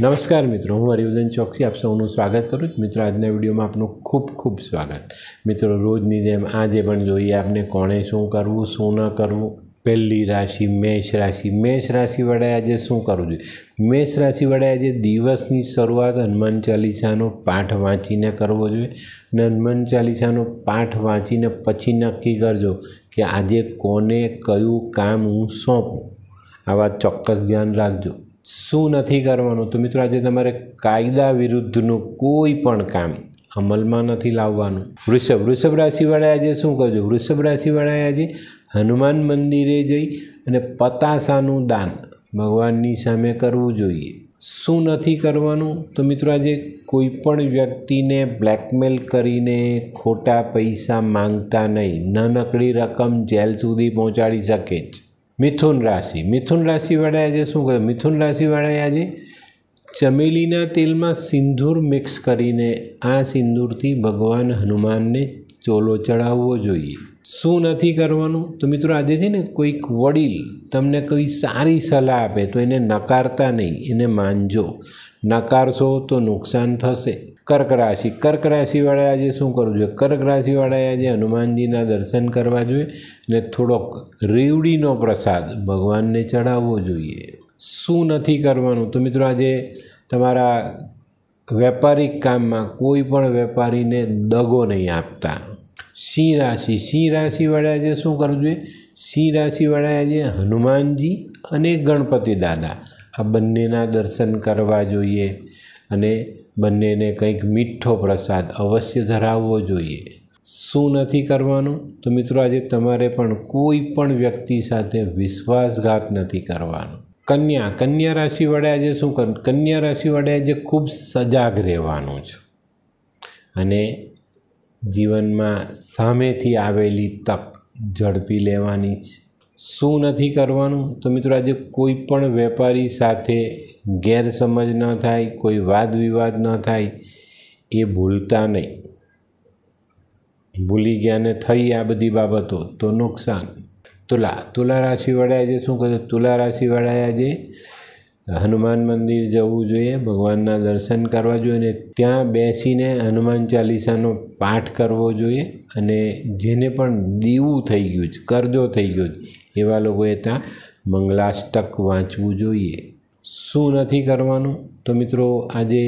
નમસ્કાર મિત્રો હું હરિવર્ધન ચોકસી આપ સૌનું સ્વાગત કરું છું મિત્રો આજના વિડીયોમાં આપનું ખૂબ ખૂબ સ્વાગત મિત્રો રોજની જેમ આજે પણ જોઈએ આપને કોણે શું કરવું શું ન કરવું પહેલી રાશિ મેષ રાશિ મેષ રાશિ વડે આજે શું કરવું જોઈએ મેષ રાશિ વડે આજે દિવસની શરૂઆત હનુમાન ચાલીસાનો પાઠ વાંચીને કરવો જોઈએ અને હનુમાન ચાલીસાનો પાઠ વાંચીને પછી નક્કી કરજો કે આજે કોને કયું કામ હું સોંપું આ વાત ચોક્કસ ધ્યાન રાખજો શું નથી કરવાનું તો મિત્રો આજે તમારે કાયદા વિરુદ્ધનું કોઈ પણ કામ અમલમાં નથી લાવવાનું વૃષભ વૃષભ રાશિવાળાએ આજે શું કરજો વૃષભ રાશિવાળાએ આજે હનુમાન મંદિરે જઈ અને પતાસાનું દાન ભગવાનની સામે કરવું જોઈએ શું નથી કરવાનું તો મિત્રો આજે કોઈ પણ વ્યક્તિને બ્લેકમેલ કરીને ખોટા પૈસા માંગતા નહીં નાનકડી રકમ જેલ સુધી પહોંચાડી શકે જ મિથુન રાશિ મિથુન રાશિવાળાએ આજે શું કર્યું મિથુન રાશિવાળાએ આજે ચમેલીના તેલમાં સિંદૂર મિક્સ કરીને આ સિંદૂરથી ભગવાન હનુમાનને ચોલો ચડાવવો જોઈએ શું નથી કરવાનું તો મિત્રો આજે છે ને કોઈક વડીલ તમને કોઈ સારી સલાહ આપે તો એને નકારતા નહીં એને માનજો નકારશો તો નુકસાન થશે કર્ક રાશિ કર્ક રાશિવાળા આજે શું કરવું જોઈએ કર્ક રાશિવાળાએ આજે હનુમાનજીના દર્શન કરવા જોઈએ અને થોડોક રેવડીનો પ્રસાદ ભગવાનને ચડાવવો જોઈએ શું નથી કરવાનું તો મિત્રો આજે તમારા વેપારી કામમાં કોઈ પણ વેપારીને દગો નહીં આપતા સિંહ રાશિ સિંહ રાશિવાળા જે શું કરવું જોઈએ સિંહ રાશિવાળા જે હનુમાનજી અને ગણપતિ દાદા આ બંનેના દર્શન કરવા જોઈએ અને બંનેને કંઈક મીઠો પ્રસાદ અવશ્ય ધરાવવો જોઈએ શું નથી કરવાનું તો મિત્રો આજે તમારે પણ કોઈ પણ વ્યક્તિ સાથે વિશ્વાસઘાત નથી કરવાનો કન્યા કન્યા રાશિ વડે આજે શું કર કન્યા રાશિ વડે આજે ખૂબ સજાગ રહેવાનું છે અને જીવનમાં સામેથી આવેલી તક ઝડપી લેવાની છે શું નથી કરવાનું તો મિત્રો આજે કોઈ પણ વેપારી સાથે ગેરસમજ ન થાય કોઈ વાદ વિવાદ ન થાય એ ભૂલતા નહીં ભૂલી ગયા ને થઈ આ બધી બાબતો તો નુકસાન તુલા તુલા રાશિવાળા આજે શું કહે તુલા રાશિવાળાએ આજે હનુમાન મંદિર જવું જોઈએ ભગવાનના દર્શન કરવા જોઈએ અને ત્યાં બેસીને હનુમાન ચાલીસાનો પાઠ કરવો જોઈએ અને જેને પણ દીવું થઈ ગયું છે કરજો થઈ ગયો છે એવા લોકોએ ત્યાં મંગલાષ્ટક વાંચવું જોઈએ શું નથી કરવાનું તો મિત્રો આજે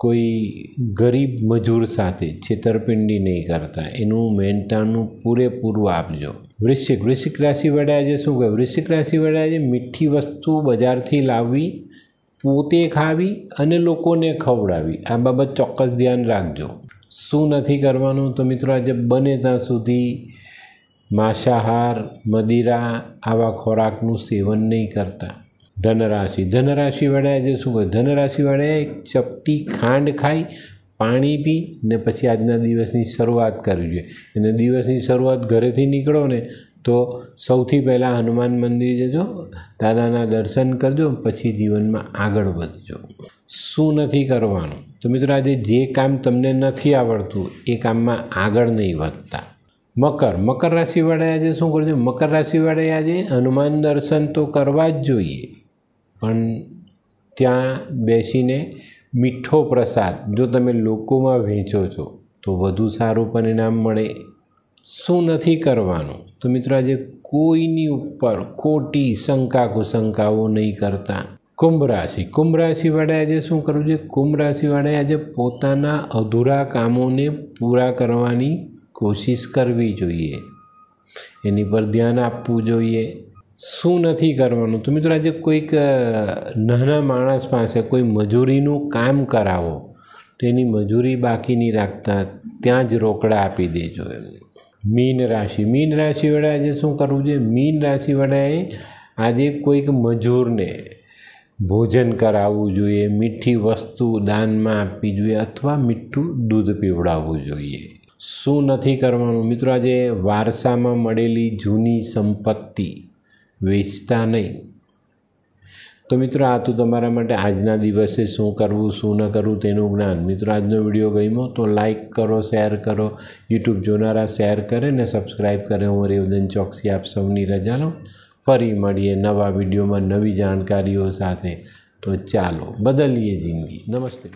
કોઈ ગરીબ મજૂર સાથે છેતરપિંડી નહીં કરતા એનું મહેનતાણું પૂરેપૂરું આપજો વૃશ્ચિક વૃશ્ચિક રાશિવાળા આજે શું કહે વૃશ્ચિક રાશિવાળા આજે મીઠી વસ્તુ બજારથી લાવવી પોતે ખાવી અને લોકોને ખવડાવી આ બાબત ચોક્કસ ધ્યાન રાખજો શું નથી કરવાનું તો મિત્રો આજે બને ત્યાં સુધી માંસાહાર મદિરા આવા ખોરાકનું સેવન નહીં કરતા ધનરાશિ ધનરાશિવાળા આજે શું કહે ધનરાશિવાળાએ એક ચપટી ખાંડ ખાઈ પાણી પી ને પછી આજના દિવસની શરૂઆત કરવી જોઈએ અને દિવસની શરૂઆત ઘરેથી નીકળો ને તો સૌથી પહેલાં હનુમાન મંદિર જજો દાદાના દર્શન કરજો પછી જીવનમાં આગળ વધજો શું નથી કરવાનું તો મિત્રો આજે જે કામ તમને નથી આવડતું એ કામમાં આગળ નહીં વધતા મકર મકર રાશિવાળાએ આજે શું કરજો મકર રાશિવાળાએ આજે હનુમાન દર્શન તો કરવા જ જોઈએ પણ ત્યાં બેસીને મીઠો પ્રસાદ જો તમે લોકોમાં વહેંચો છો તો વધુ સારું પરિણામ મળે શું નથી કરવાનું તો મિત્રો આજે કોઈની ઉપર ખોટી શંકા કુશંકાઓ નહીં કરતા કુંભ રાશિ કુંભ રાશિવાળાએ આજે શું કરવું છે કુંભ રાશિવાળાએ આજે પોતાના અધૂરા કામોને પૂરા કરવાની કોશિશ કરવી જોઈએ એની પર ધ્યાન આપવું જોઈએ શું નથી કરવાનું તો મિત્રો આજે કોઈક નાના માણસ પાસે કોઈ મજૂરીનું કામ કરાવો તેની મજૂરી બાકી નહીં રાખતા ત્યાં જ રોકડા આપી દેજો એમ મીન રાશિ મીન રાશિવાળા આજે શું કરવું જોઈએ મીન રાશિવાળાએ આજે કોઈક મજૂરને ભોજન કરાવવું જોઈએ મીઠી વસ્તુ દાનમાં આપવી જોઈએ અથવા મીઠું દૂધ પીવડાવવું જોઈએ શું નથી કરવાનું મિત્રો આજે વારસામાં મળેલી જૂની સંપત્તિ વેચતા નહીં તો મિત્રો આ તો તમારા માટે આજના દિવસે શું કરવું શું ન કરવું તેનું જ્ઞાન મિત્રો આજનો વિડીયો ગમ્યો તો લાઇક કરો શેર કરો યુટ્યુબ જોનારા શેર કરે ને સબસ્ક્રાઈબ કરે હું રેવદન ચોકસી આપ સૌની રજા લો ફરી મળીએ નવા વિડીયોમાં નવી જાણકારીઓ સાથે તો ચાલો બદલીએ જિંદગી નમસ્તે